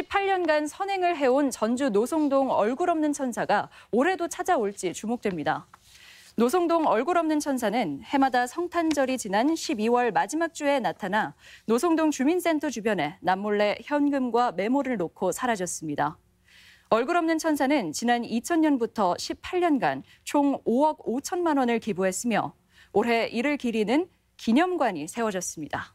18년간 선행을 해온 전주 노송동 얼굴 없는 천사가 올해도 찾아올지 주목됩니다. 노송동 얼굴 없는 천사는 해마다 성탄절이 지난 12월 마지막 주에 나타나 노송동 주민센터 주변에 남몰래 현금과 메모를 놓고 사라졌습니다. 얼굴 없는 천사는 지난 2000년부터 18년간 총 5억 5천만 원을 기부했으며 올해 이를 기리는 기념관이 세워졌습니다.